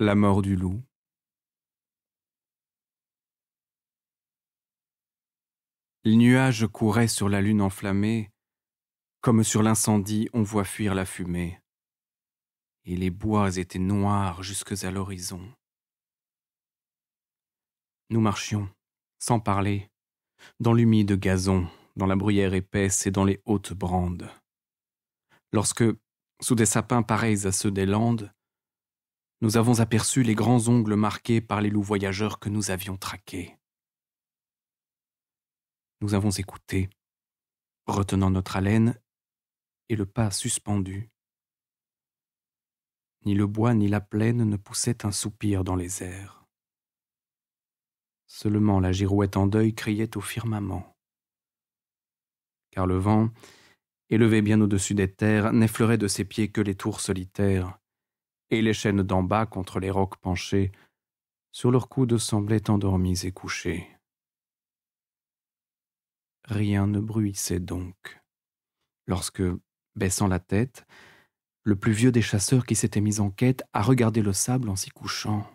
La mort du loup. Les nuages couraient sur la lune enflammée, comme sur l'incendie on voit fuir la fumée, et les bois étaient noirs jusque à l'horizon. Nous marchions, sans parler, dans l'humide gazon, dans la bruyère épaisse et dans les hautes brandes. Lorsque, sous des sapins pareils à ceux des landes, nous avons aperçu les grands ongles marqués par les loups voyageurs que nous avions traqués. Nous avons écouté, retenant notre haleine et le pas suspendu. Ni le bois ni la plaine ne poussaient un soupir dans les airs. Seulement la girouette en deuil criait au firmament. Car le vent, élevé bien au-dessus des terres, n'effleurait de ses pieds que les tours solitaires, et les chaînes d'en bas contre les rocs penchés, sur leurs coudes semblaient endormis et couchées. Rien ne bruissait donc, lorsque, baissant la tête, le plus vieux des chasseurs qui s'était mis en quête a regardé le sable en s'y couchant.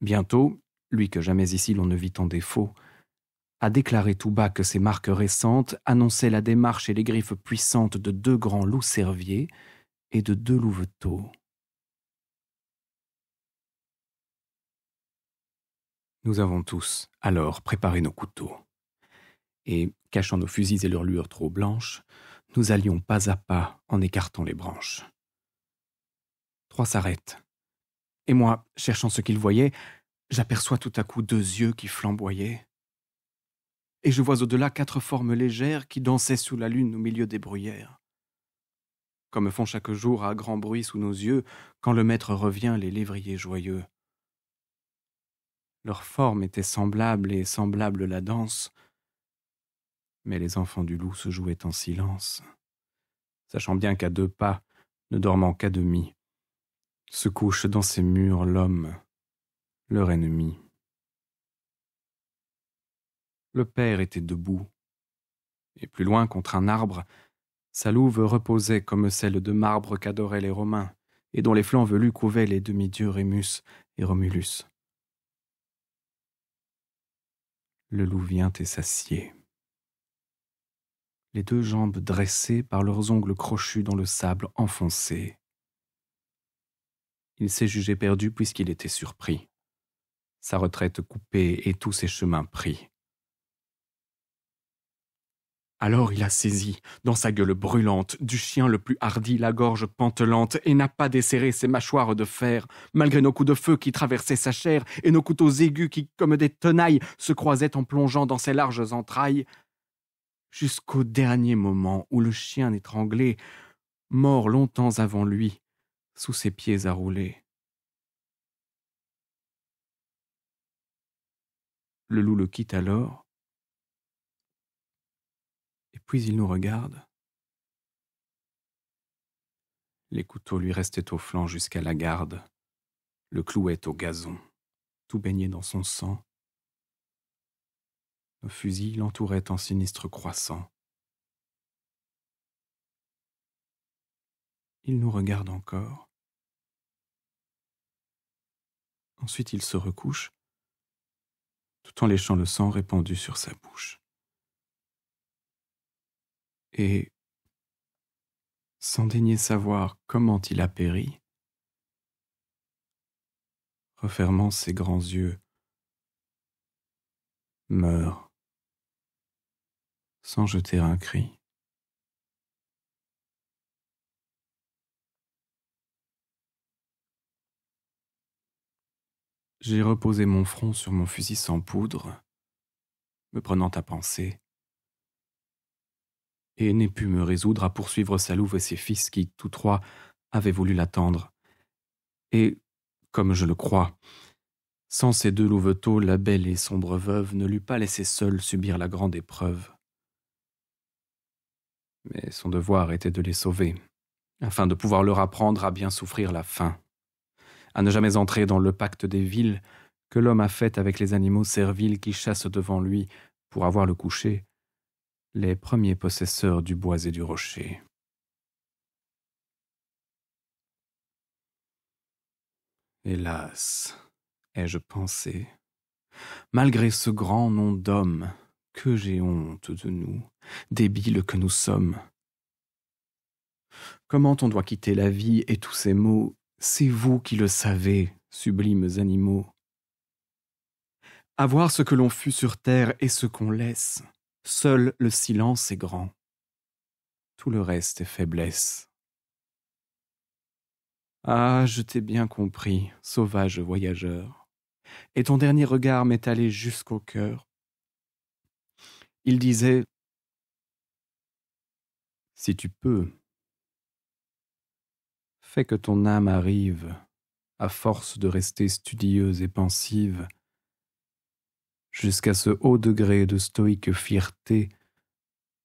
Bientôt, lui que jamais ici l'on ne vit en défaut, a déclaré tout bas que ces marques récentes annonçaient la démarche et les griffes puissantes de deux grands loups-cerviers et de deux louveteaux. Nous avons tous, alors, préparé nos couteaux. Et, cachant nos fusils et leurs lueurs trop blanches, nous allions pas à pas en écartant les branches. Trois s'arrêtent. Et moi, cherchant ce qu'ils voyaient, j'aperçois tout à coup deux yeux qui flamboyaient. Et je vois au-delà quatre formes légères qui dansaient sous la lune au milieu des bruyères comme font chaque jour à grand bruit sous nos yeux, quand le maître revient les lévriers joyeux. Leur forme était semblable et semblable la danse, mais les enfants du loup se jouaient en silence, sachant bien qu'à deux pas, ne dormant qu'à demi, se couche dans ces murs l'homme, leur ennemi. Le père était debout, et plus loin contre un arbre, sa louve reposait comme celle de marbre qu'adoraient les Romains, et dont les flancs velus couvaient les demi-dieux Rémus et Romulus. Le loup vient et s'assied. Les deux jambes dressées par leurs ongles crochus dans le sable enfoncé. Il s'est jugé perdu puisqu'il était surpris. Sa retraite coupée et tous ses chemins pris. Alors il a saisi, dans sa gueule brûlante, du chien le plus hardi la gorge pantelante, et n'a pas desserré ses mâchoires de fer, malgré nos coups de feu qui traversaient sa chair, et nos couteaux aigus qui, comme des tenailles, se croisaient en plongeant dans ses larges entrailles, jusqu'au dernier moment où le chien étranglé, mort longtemps avant lui, sous ses pieds à rouler. Le loup le quitte alors, puis il nous regarde. Les couteaux lui restaient au flanc jusqu'à la garde, le clouait au gazon, tout baigné dans son sang. Nos fusils l'entouraient en sinistre croissant. Il nous regarde encore. Ensuite il se recouche, tout en léchant le sang répandu sur sa bouche et, sans daigner savoir comment il a péri, refermant ses grands yeux, meurt sans jeter un cri. J'ai reposé mon front sur mon fusil sans poudre, me prenant à penser et n'ai pu me résoudre à poursuivre sa louve et ses fils qui, tous trois, avaient voulu l'attendre. Et, comme je le crois, sans ces deux louveteaux, la belle et sombre veuve ne l'eût pas laissé seule subir la grande épreuve. Mais son devoir était de les sauver, afin de pouvoir leur apprendre à bien souffrir la faim, à ne jamais entrer dans le pacte des villes que l'homme a fait avec les animaux serviles qui chassent devant lui pour avoir le coucher, les premiers possesseurs du bois et du rocher. Hélas, ai-je pensé, malgré ce grand nom d'homme, que j'ai honte de nous, débiles que nous sommes. Comment on doit quitter la vie et tous ces maux, c'est vous qui le savez, sublimes animaux. Avoir ce que l'on fut sur terre et ce qu'on laisse, Seul le silence est grand. Tout le reste est faiblesse. Ah, je t'ai bien compris, sauvage voyageur. Et ton dernier regard m'est allé jusqu'au cœur. Il disait Si tu peux, fais que ton âme arrive, à force de rester studieuse et pensive, jusqu'à ce haut degré de stoïque fierté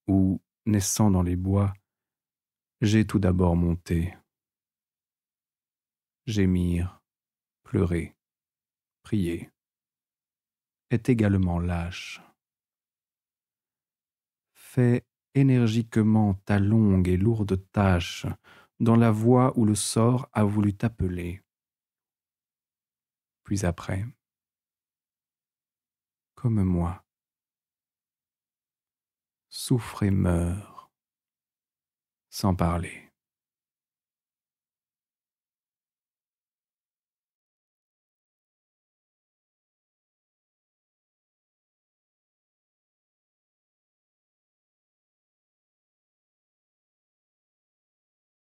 où, naissant dans les bois, j'ai tout d'abord monté. Gémir, pleurer, prier est également lâche. Fais énergiquement ta longue et lourde tâche dans la voie où le sort a voulu t'appeler. Puis après, comme moi. Souffre et meurt sans parler.